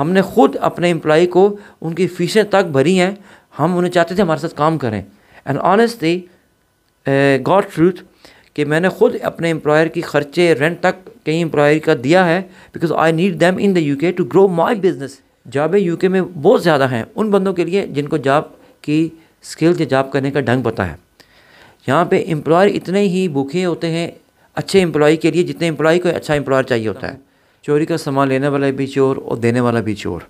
हमने खुद अपने एम्प्लॉय को उनकी फ़ीसें तक भरी हैं हम उन्हें चाहते थे हमारे साथ काम करें एंड ऑनेस्टली गॉड ट्रूथ कि मैंने खुद अपने एम्प्लॉयर की खर्चे रेंट तक कई एम्प्लॉयर का दिया है because I need them in the U K to grow my business जॉबें यू के में बहुत ज़्यादा हैं उन बंदों के लिए जिनको जॉब की स्किल या जॉब करने का ढंग पता है यहाँ पे एम्प्लॉयर इतने ही भूखे होते हैं अच्छे एम्प्लॉय के लिए जितने एम्प्लॉय को अच्छा एम्प्लॉयर चाहिए होता है चोरी का सामान लेने वाला भी चोर और देने वाला भी चोर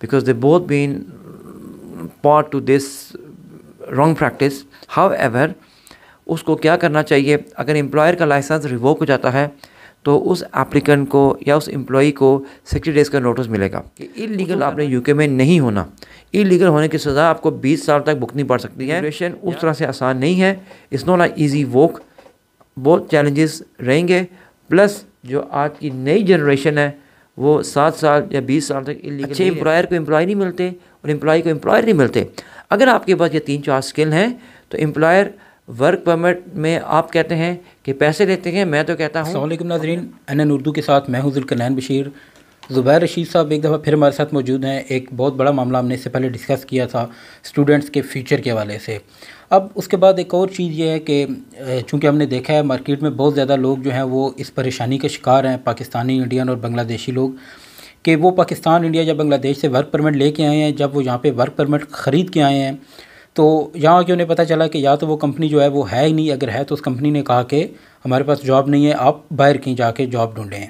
because they both been part to this wrong practice however उसको क्या करना चाहिए अगर एम्प्लॉयर का लाइसेंस रिवोक हो जाता है तो उस एप्लीकेंट को या उस एम्प्लॉई को सिक्सटी डेज़ का नोटिस मिलेगा कि इलीगल आपने यूके में नहीं होना इलीगल होने की सज़ा आपको 20 साल तक भुगतनी पड़ सकती है रेशन उस तरह से आसान नहीं है इस नॉट आ इजी वोक बहुत चैलेंजेस रहेंगे प्लस जो आज की नई जनरेशन है वो सात साल या बीस साल तक इलीगल अच्छे एम्प्लॉयर को एम्प्लॉय नहीं मिलते और एम्प्लॉय को एम्प्लॉयर नहीं मिलते अगर आपके पास ये तीन चार स्किल हैं तो एम्प्लॉयर वर्क परमिट में आप कहते हैं कि पैसे लेते हैं मैं तो कहता हूँ नाजरीन एन एन उर्दू के साथ मैं हूँ बशीर ज़ुबैर रशीद साहब एक दफ़ा फिर हमारे साथ मौजूद हैं एक बहुत बड़ा मामला हमने इससे पहले डिस्कस किया था स्टूडेंट्स के फ्यूचर के हवाले से अब उसके बाद एक और चीज़ ये है कि चूँकि हमने देखा है मार्केट में बहुत ज़्यादा लोग जो हैं वो इस परेशानी के शिकार हैं पाकिस्तानी इंडियन और बांग्लादेशी लोग कि वो पाकिस्तान इंडिया या बांग्लादेश से वर्क परमिट लेके आए हैं जब वो यहाँ पे वर्क परमिट ख़रीद के आए हैं तो यहाँ के उन्हें पता चला कि या तो वो कंपनी जो है वो है ही नहीं अगर है तो उस कंपनी ने कहा कि हमारे पास जॉब नहीं है आप बाहर कहीं जाके जॉब ढूँढें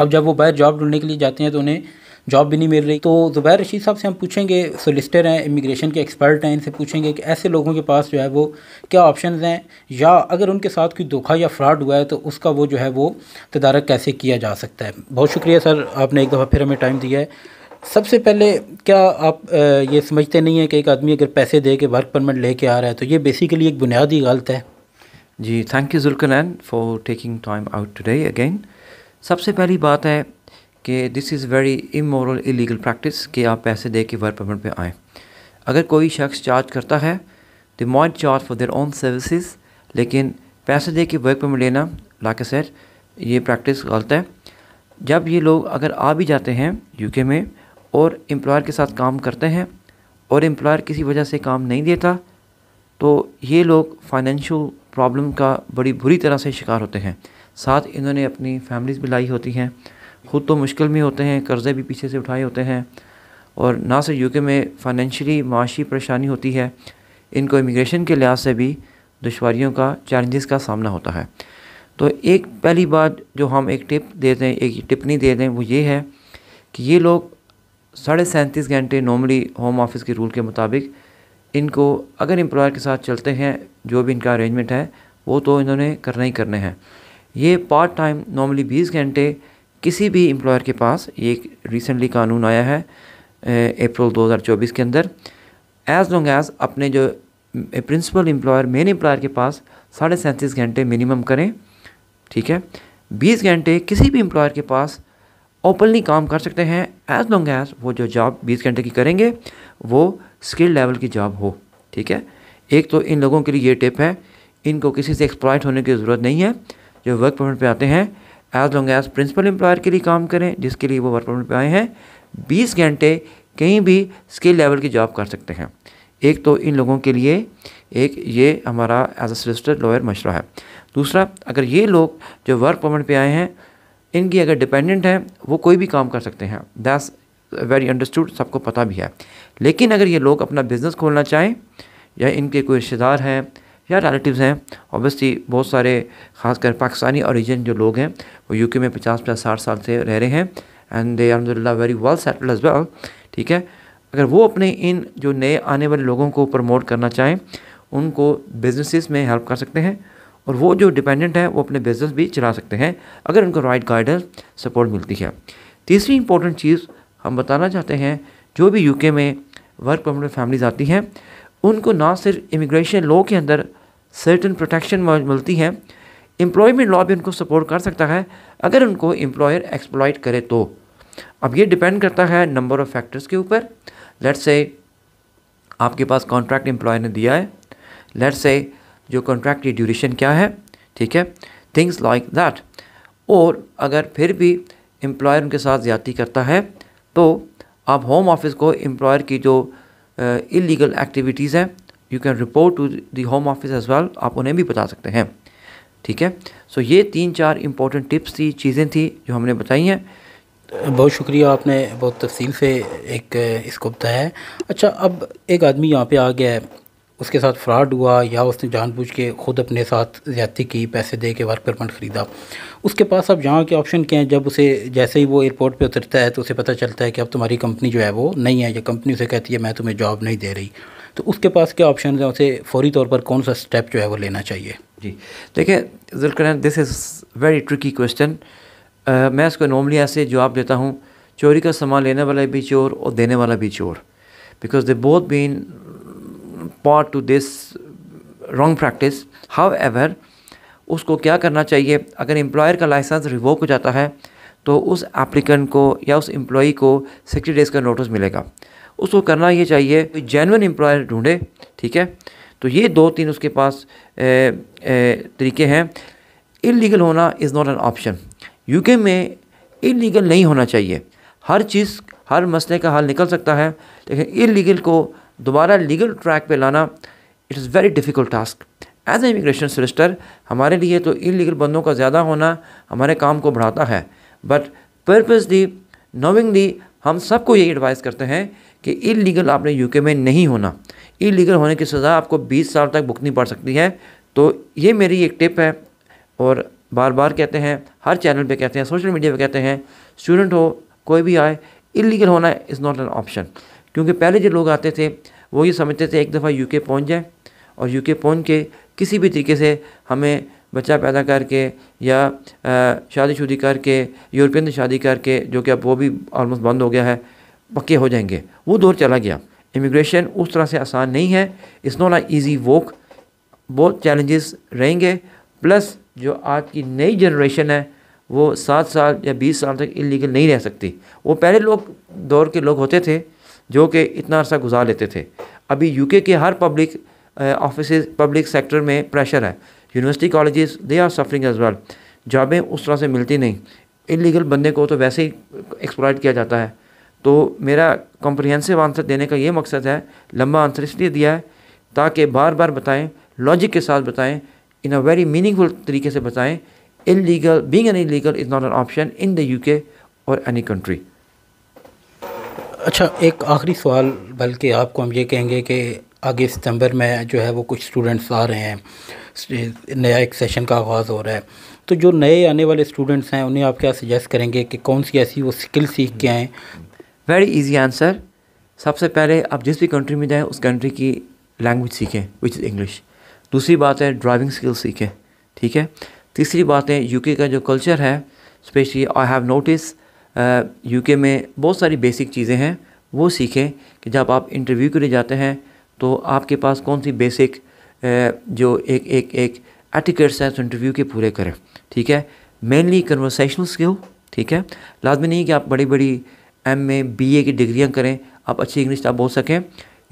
अब जब वो बाहर जॉब ढूँढने के लिए जाते हैं तो उन्हें जॉब भी नहीं मिल रही तो ज़ुबैर रशीद साहब से हम पूछेंगे सोलिसटर हैं इमिग्रेशन के एक्सपर्ट हैं इनसे पूछेंगे कि ऐसे लोगों के पास जो है वो क्या ऑप्शन हैं या अगर उनके साथ कोई धोखा या फ्रॉड हुआ है तो उसका वो जो है वो तदारक कैसे किया जा सकता है बहुत शुक्रिया सर आपने एक दफ़ा फिर हमें टाइम दिया है सबसे पहले क्या आप ये समझते नहीं हैं कि एक आदमी अगर पैसे दे के वर्क परमिट लेके आ रहा है तो ये बेसिकली एक बुनियादी गलत है जी थैंक यू जुल्कन for taking time out today again सबसे पहली बात है कि this is very immoral illegal practice कि आप पैसे दे के वर्क परमिट पर आएँ अगर कोई शख्स चार्ज करता है they must charge for their own services लेकिन पैसे दे के वर्क परमिट लेना लाक सर ये प्रैक्टिस गलत है जब ये लोग अगर आ भी जाते हैं यूके में और एम्प्लॉयर के साथ काम करते हैं और एम्प्लॉयर किसी वजह से काम नहीं देता तो ये लोग फाइनेंशियल प्रॉब्लम का बड़ी बुरी तरह से शिकार होते हैं साथ इन्होंने अपनी फैमिलीज़ भी लाई होती हैं ख़ुद तो मुश्किल में होते हैं कर्ज़े भी पीछे से उठाए होते हैं और ना सिर्फ यूके में फाइनेंशली माशी परेशानी होती है इनको इमिग्रेशन के लिहाज से भी दुशारियों का चैलेंजेस का सामना होता है तो एक पहली बात जो हम एक टिप देते हैं एक टिप्पणी दे दें वो ये है कि ये लोग साढ़े सैंतीस घंटे नॉर्मली होम ऑफिस के रूल के मुताबिक इनको अगर एम्प्लॉयर के साथ चलते हैं जो भी इनका अरेंजमेंट है वो तो इन्होंने करना ही करने हैं ये पार्ट टाइम नॉर्मली बीस घंटे किसी भी एम्प्लॉयर के पास ये रिसेंटली कानून आया है अप्रैल 2024 के अंदर एज़ लॉन्ग एज़ अपने जो प्रिंसिपल एम्प्लॉयर मेन एम्प्लॉयर के पास साढ़े सैंतीस घंटे मिनिमम करें ठीक है बीस घंटे किसी भी एम्प्लॉयर के पास ओपनली काम कर सकते हैं एज लॉन्ग एज वो जो जॉब बीस घंटे की करेंगे वो स्किल लेवल की जॉब हो ठीक है एक तो इन लोगों के लिए ये टिप है इनको किसी से एक्सप्लॉयट होने की ज़रूरत नहीं है जो वर्क परमिट पे आते हैं as long as principal employer के लिए काम करें जिसके लिए वो वर्क परमिट पर आए हैं बीस घंटे कहीं भी स्किल लेवल की जॉब कर सकते हैं एक तो इन लोगों के लिए एक ये हमारा एज अ सलिस्टर लॉयर मशरा है दूसरा अगर ये लोग जो वर्क परमिट पे आए हैं इनकी अगर डिपेंडेंट हैं वो कोई भी काम कर सकते हैं दैट्स वेरी अंडरस्टूड सबको पता भी है लेकिन अगर ये लोग अपना बिज़नेस खोलना चाहें या इनके कोई रिश्तेदार हैं या रिलेटिव्स हैं ऑब्वियसली बहुत सारे खासकर पाकिस्तानी ओरिजिन जो लोग हैं वो यूके में पचास पचास साठ साल से रह रहे हैं एंड दे अलहमदिल्ला very well settled as well ठीक है अगर वो अपने इन जो नए आने वाले लोगों को प्रमोट करना चाहें उनको बिजनेसिस में हेल्प कर सकते हैं और वो जो डिपेंडेंट हैं वो अपने बिजनेस भी चला सकते हैं अगर उनको राइट गाइडेंस सपोर्ट मिलती है तीसरी इंपॉर्टेंट चीज़ हम बताना चाहते हैं जो भी यूके में वर्क परमिट फैमिलीज आती हैं उनको ना सिर्फ इमिग्रेशन लॉ के अंदर सर्टन प्रोटेक्शन मिलती है एम्प्लॉयमेंट लॉ भी उनको सपोर्ट कर सकता है अगर उनको एम्प्लॉयर एक्सप्लॉयट करे तो अब ये डिपेंड करता है नंबर ऑफ़ फैक्टर्स के ऊपर लेट्स से आपके पास कॉन्ट्रैक्ट एम्प्लॉयर ने दिया है लेट्स से जो कॉन्ट्रैक्ट की ड्यूरेशन क्या है ठीक है थिंग्स लाइक दैट और अगर फिर भी एम्प्लॉयर उनके साथ ज्यादा करता है तो आप होम ऑफिस को एम्प्लॉयर की जो इलीगल uh, एक्टिविटीज़ हैं you can report to the home office as well आप उन्हें भी बता सकते हैं ठीक है सो so, ये तीन चार इंपॉर्टेंट टिप्स थी चीज़ें थी जो हमने बताई हैं बहुत शुक्रिया आपने बहुत तफसील से एक uh, इसको बताया है अच्छा अब एक आदमी यहाँ पे आ गया है उसके साथ फ्रॉड हुआ या उसने जानबूझ के ख़ुद अपने साथ ज्यादती की पैसे दे के वर्क परमिट ख़रीदा उसके पास अब यहाँ के ऑप्शन क्या हैं जब उसे जैसे ही वो एयरपोर्ट पे उतरता है तो उसे पता चलता है कि अब तुम्हारी कंपनी जो है वो नहीं है या कंपनी उसे कहती है मैं तुम्हें जॉब नहीं दे रही तो उसके पास क्या ऑप्शन है उसे फौरी तौर पर कौन सा स्टेप जो है वो लेना चाहिए जी देखिए जुलकर this is very tricky question मैं इसको नॉर्मली ऐसे जवाब देता हूँ चोरी का सामान लेने वाला भी चोर और देने वाला भी चोर because they both been part to this wrong practice however उसको क्या करना चाहिए अगर एम्प्लॉयर का लाइसेंस रिवोक हो जाता है तो उस एप्लीकेंट को या उस एम्प्लॉई को सिक्सटी डेज़ का नोटिस मिलेगा उसको करना ये चाहिए कोई जेनवन एम्प्लॉयर ढूंढे ठीक है तो ये दो तीन उसके पास ए, ए, तरीके हैं इलीगल होना is not an option UK में इलीगल नहीं होना चाहिए हर चीज़ हर मसले का हल निकल सकता है लेकिन इलीगल को दोबारा लीगल ट्रैक पे लाना it is very difficult task as a immigration solicitor हमारे लिए तो इलीगल बंदों का ज़्यादा होना हमारे काम को बढ़ाता है बट पर्पज़ली नोविंगली हम सबको यही एडवाइस करते हैं कि इलीगल आपने यूके में नहीं होना इलीगल होने की सज़ा आपको 20 साल तक भुगतनी पड़ सकती है तो ये मेरी एक टिप है और बार बार कहते हैं हर चैनल पे कहते हैं सोशल मीडिया पे कहते हैं स्टूडेंट हो कोई भी आए इलीगल होना इज़ नॉट एन ऑप्शन क्योंकि पहले जो लोग आते थे वो ये समझते थे एक दफ़ा यूके पहुंच जाए और यूके पहुंच के किसी भी तरीके से हमें बच्चा पैदा करके या शादीशुदी करके यूरोपियन से शादी करके जो कि अब वो भी ऑलमोस्ट बंद हो गया है पक्के हो जाएंगे वो दौर चला गया इमिग्रेशन उस तरह से आसान नहीं है इस नॉट आ ईजी वोक बहुत चैलेंजेस रहेंगे प्लस जो आज की नई जनरेशन है वो सात साल या बीस साल तक इलीगल नहीं रह सकती वो पहले लोग दौर के लोग होते थे जो कि इतना अर्सा गुजार लेते थे अभी यूके के हर पब्लिक ऑफिस पब्लिक सेक्टर में प्रेशर है university colleges they are suffering as well जॉबें उस तरह से मिलती नहीं इलीगल बंदे को तो वैसे ही एक्सप्लॉयट किया जाता है तो मेरा कॉम्प्रीहेंसिव आंसर देने का ये मकसद है लंबा आंसर इसलिए दिया है ताकि बार बार बताएं लॉजिक के साथ बताएं इन अ वेरी मीनिंगफुल तरीके से बताएं illegal being an illegal is not an option in the UK और एनी कंट्री अच्छा एक आखिरी सवाल बल्कि आपको हम ये कहेंगे कि आगे सितंबर में जो है वो कुछ स्टूडेंट्स आ रहे हैं नया एक सेशन का आगाज़ हो रहा है तो जो नए आने वाले स्टूडेंट्स हैं उन्हें आप क्या सजेस्ट करेंगे कि कौन सी ऐसी वो स्किल सीख के आएँ वेरी इजी आंसर सबसे पहले आप जिस भी कंट्री में जाएँ उस कंट्री की लैंग्वेज सीखें विच इज़ इंग्लिश दूसरी बात है ड्राइविंग स्किल सीखें ठीक है तीसरी बात है यूके का जो कल्चर है specially I have notice UK में बहुत सारी बेसिक चीज़ें हैं वो सीखें कि जब आप इंटरव्यू के लिए जाते हैं तो आपके पास कौन सी बेसिक जो एक एक एक एटिकेट्स हैं इंटरव्यू के पूरे करें ठीक है मेनली कन्वर्सेशनल स्किल ठीक है लाजमी नहीं कि आप बड़ी बड़ी एम ए बी ए की डिग्रियाँ करें आप अच्छी इंग्लिश आप बोल सकें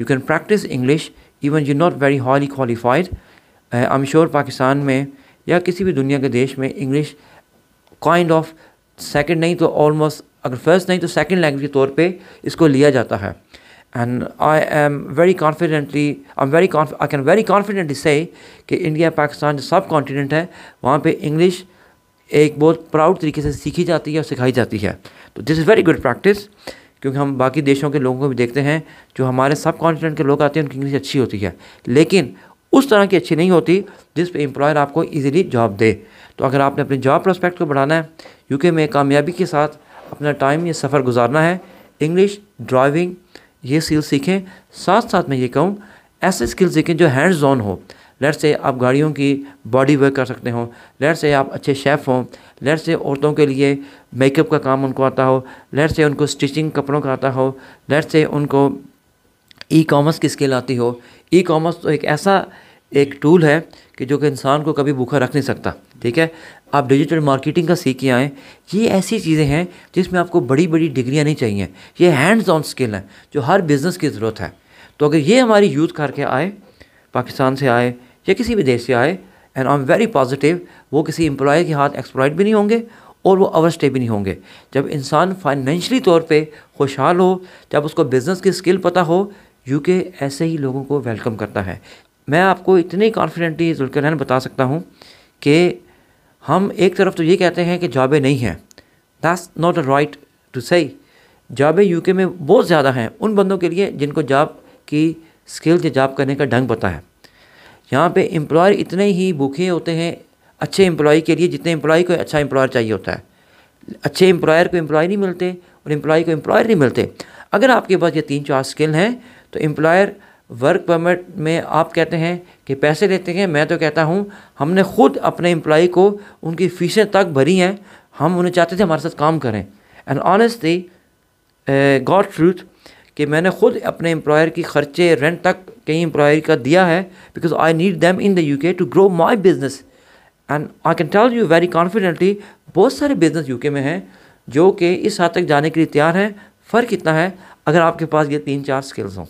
you can practice English even you not very highly qualified I am sure Pakistan में या किसी भी दुनिया के देश में इंग्लिश काइंड ऑफ सेकंड नहीं तो ऑलमोस्ट अगर फर्स्ट नहीं तो सेकंड लैंग्वेज के तौर पे इसको लिया जाता है and I am very confidently I am very I can very confidently say कि इंडिया पाकिस्तान जो सब कॉन्टीनेंट है वहाँ पे इंग्लिश एक बहुत प्राउड तरीके से सीखी जाती है और सिखाई जाती है तो this is very good practice क्योंकि हम बाकी देशों के लोगों को भी देखते हैं जो हमारे सब कॉन्टिनेंट के लोग आते हैं उनकी इंग्लिश अच्छी होती है लेकिन उस तरह की अच्छी नहीं होती जिस पर एम्प्लॉयर आपको ईजिली जॉब दे तो अगर आपने अपने जॉब प्रोस्पेक्ट को बढ़ाना है यूके में कामयाबी के साथ अपना टाइम या सफ़र गुजारना है इंग्लिश ड्राइविंग ये स्किल सीखें साथ साथ मैं ये कहूँ ऐसे स्किल सीखें जो हैंड जोन हो लेट से आप गाड़ियों की बॉडी वर्क कर सकते हो लेट से आप अच्छे शेफ़ हों लेट से औरतों के लिए मेकअप का काम उनको आता हो लेट से उनको स्टिचिंग कपड़ों का आता हो लेट से उनको ई कॉमर्स की स्किल आती हो ई कॉमर्स तो एक ऐसा एक टूल है कि जो कि इंसान को कभी भूखा रख नहीं सकता ठीक है आप डिजिटल मार्केटिंग का सीख के आएँ ये ऐसी चीज़ें हैं जिसमें आपको बड़ी बड़ी डिग्रियाँ नहीं चाहिए ये हैंड्स ऑन स्किल हैं जो हर बिज़नेस की ज़रूरत है तो अगर ये हमारी यूथ करके आए पाकिस्तान से आए या किसी भी देश से आए and I am very positive वो किसी एम्प्लॉय के हाथ एक्सप्लॉयड भी नहीं होंगे और वो अवस्टे भी नहीं होंगे जब इंसान फाइनेंशली तौर पे खुशहाल हो जब उसको बिज़नेस की स्किल पता हो यूके ऐसे ही लोगों को वेलकम करता है मैं आपको इतनी कॉन्फिडेंटली जुल्करहन बता सकता हूँ कि हम एक तरफ तो ये कहते हैं कि जॉबें नहीं हैं that's not a right to सही जॉबें यूके में बहुत ज़्यादा हैं उन बंदों के लिए जिनको जॉब की स्किल या जॉब करने का ढंग पता है यहाँ पे एम्प्लॉयर इतने ही भूखे होते हैं अच्छे एम्प्लॉय के लिए जितने एम्प्लॉय को अच्छा एम्प्लॉयर चाहिए होता है अच्छे एम्प्लॉयर को एम्प्लॉय नहीं मिलते और एम्प्लॉय को एम्प्लॉयर नहीं मिलते अगर आपके पास ये तीन चार स्किल हैं तो एम्प्लॉयर वर्क परमिट में आप कहते हैं कि पैसे लेते हैं मैं तो कहता हूँ हमने खुद अपने एम्प्लॉ को उनकी फ़ीसें तक भरी हैं हम उन्हें चाहते थे हमारे साथ काम करें एंड ऑनेस्टली गॉड ट्रूथ कि मैंने खुद अपने एम्प्लॉयर की खर्चे रेंट तक कई एम्प्लॉयर का दिया है because I need them in the U K to grow my business and I can tell you very confidently बहुत सारे बिजनेस यू के में हैं जो कि इस हद तक जाने के लिए तैयार हैं फ़र्क इतना है अगर आपके पास ये तीन चार स्किल्स हों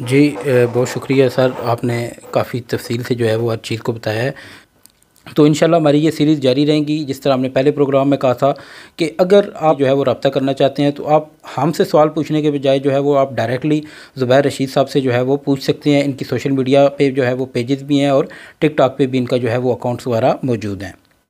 जी बहुत शुक्रिया सर आपने काफ़ी तफसील से जो है वो हर चीज़ को बताया है तो इन हमारी ये सीरीज़ जारी रहेगी जिस तरह हमने पहले प्रोग्राम में कहा था कि अगर आप जो है वो रबता करना चाहते हैं तो आप हमसे सवाल पूछने के बजाय जो है वो आप डायरेक्टली ज़ुबैर रशीद साहब से जो है वो पूछ सकते हैं इनकी सोशल मीडिया पे जो है वो पेजेस भी हैं और टिकटॉक पे भी इनका जो है वो अकाउंट्स वगैरह मौजूद हैं